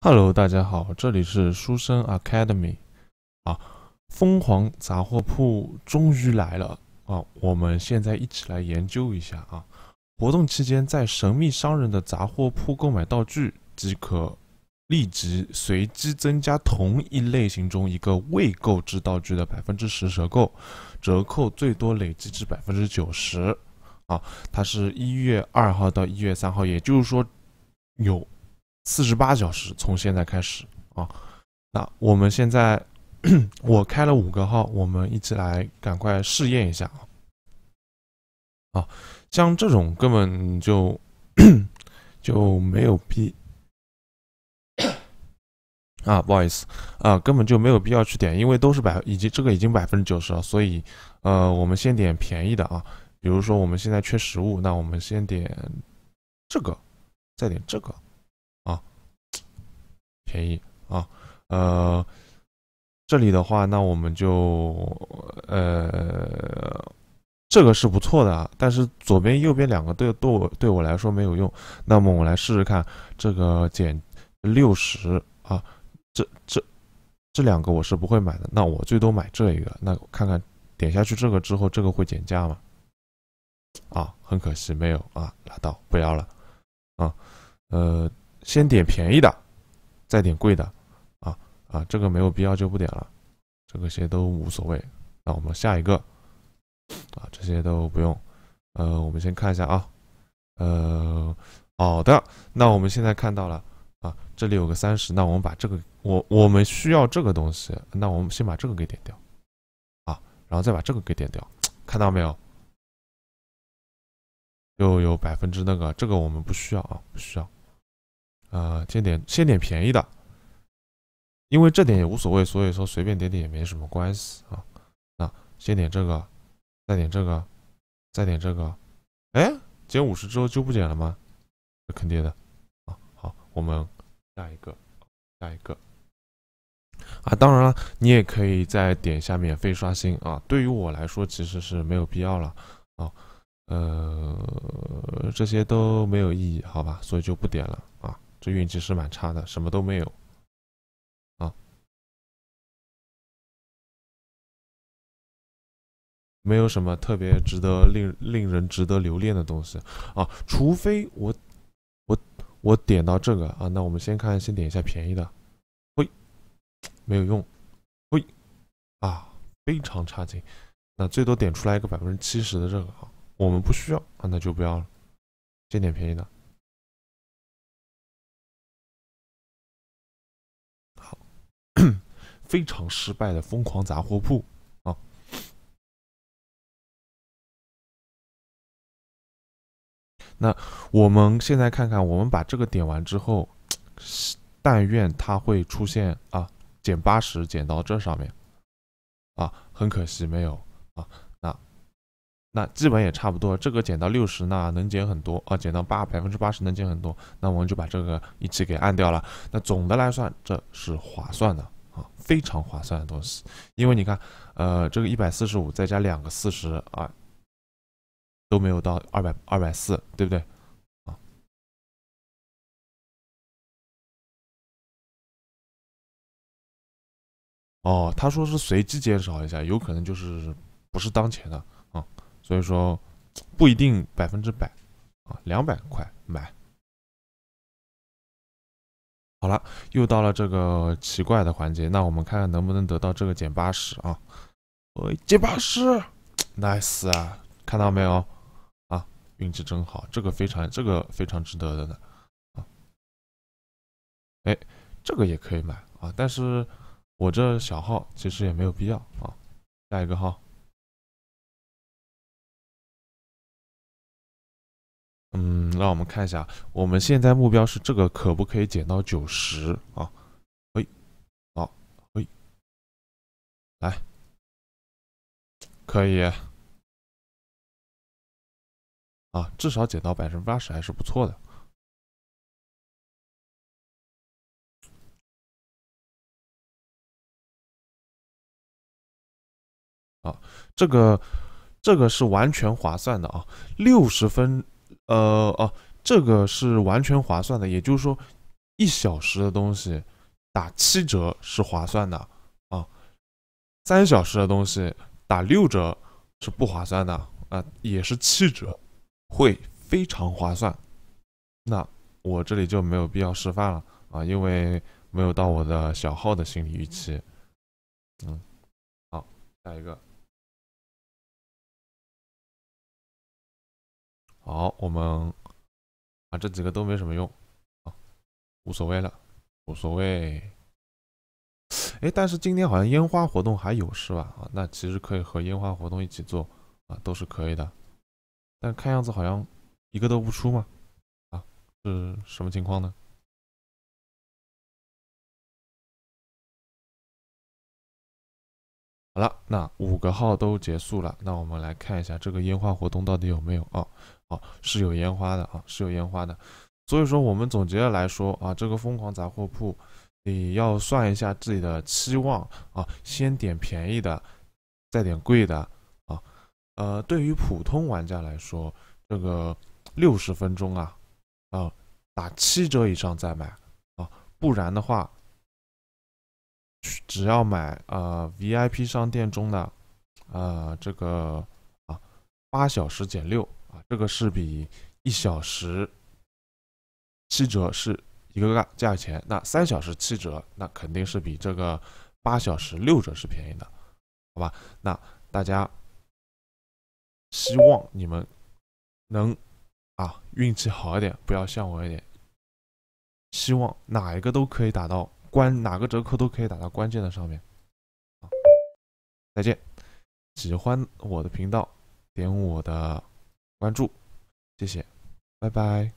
Hello，大家好，这里是书生 Academy 啊。疯狂杂货铺终于来了啊！我们现在一起来研究一下啊。活动期间，在神秘商人的杂货铺购买道具即可立即随机增加同一类型中一个未购置道具的百分之十折扣，折扣最多累计至百分之九十啊。它是一月二号到一月三号，也就是说有。四十八小时，从现在开始啊！那我们现在我开了五个号，我们一起来赶快试验一下啊！啊，像这种根本就 就没有必 啊，不好意思啊，根本就没有必要去点，因为都是百，以及这个已经百分之九十了，所以呃，我们先点便宜的啊，比如说我们现在缺食物，那我们先点这个，再点这个。便宜啊，呃，这里的话，那我们就呃，这个是不错的，但是左边右边两个对对我对我来说没有用。那么我来试试看，这个减六十啊，这这这两个我是不会买的。那我最多买这一个。那看看点下去这个之后，这个会减价吗？啊，很可惜没有啊，拉倒，不要了啊，呃，先点便宜的。再点贵的，啊啊，这个没有必要就不点了，这个些都无所谓。那我们下一个，啊，这些都不用。呃，我们先看一下啊，呃，好的。那我们现在看到了，啊，这里有个三十，那我们把这个，我我们需要这个东西，那我们先把这个给点掉，啊，然后再把这个给点掉，看到没有？又有百分之那个，这个我们不需要啊，不需要。呃，先点先点便宜的，因为这点也无所谓，所以说随便点点也没什么关系啊。那先点这个，再点这个，再点这个，哎，减五十之后就不减了吗？这肯定的啊！好，我们下一个，下一个啊。当然了，你也可以再点一下免费刷新啊。对于我来说，其实是没有必要了啊。呃，这些都没有意义，好吧，所以就不点了啊。这运气是蛮差的，什么都没有，啊，没有什么特别值得令令人值得留恋的东西啊，除非我我我点到这个啊，那我们先看先点一下便宜的，喂，没有用，喂，啊，非常差劲，那最多点出来一个百分之七十的这个啊，我们不需要啊，那就不要了，先点便宜的。非常失败的疯狂杂货铺啊！那我们现在看看，我们把这个点完之后，但愿它会出现啊，减八十，减到这上面啊，很可惜没有啊。那那基本也差不多，这个减到六十，那能减很多啊，减到八百分之八十能减很多。那我们就把这个一起给按掉了。那总的来算，这是划算的。非常划算的东西，因为你看，呃，这个一百四十五再加两个四十啊，都没有到二百二百四，对不对？啊，哦，他说是随机减少一下，有可能就是不是当前的啊，所以说不一定百分之百啊，两百块买。好了，又到了这个奇怪的环节，那我们看看能不能得到这个减八十啊？哎，减八十，nice 啊！看到没有？啊，运气真好，这个非常，这个非常值得的呢。啊，哎，这个也可以买啊，但是我这小号其实也没有必要啊。下一个号。嗯，让我们看一下，我们现在目标是这个可不可以减到九十啊？哎，好，哎，来，可以，啊，至少减到百分之八十还是不错的。啊，这个，这个是完全划算的啊，六十分。呃哦，这个是完全划算的，也就是说，一小时的东西打七折是划算的啊，三小时的东西打六折是不划算的啊，也是七折会非常划算。那我这里就没有必要示范了啊，因为没有到我的小号的心理预期。嗯，好，下一个。好，我们啊，这几个都没什么用啊，无所谓了，无所谓。哎，但是今天好像烟花活动还有是吧？啊，那其实可以和烟花活动一起做啊，都是可以的。但看样子好像一个都不出吗？啊，是什么情况呢？好了，那五个号都结束了，那我们来看一下这个烟花活动到底有没有啊？啊，是有烟花的啊，是有烟花的。所以说我们总结的来说啊，这个疯狂杂货铺，你要算一下自己的期望啊，先点便宜的，再点贵的啊。呃，对于普通玩家来说，这个六十分钟啊，啊，打七折以上再买啊，不然的话。只要买啊 VIP 商店中的啊这个啊八小时减六啊，这个是比一小时七折是一个价价钱。那三小时七折，那肯定是比这个八小时六折是便宜的，好吧？那大家希望你们能啊运气好一点，不要像我一点。希望哪一个都可以达到。关哪个折扣都可以打到关键的上面，再见！喜欢我的频道，点我的关注，谢谢，拜拜。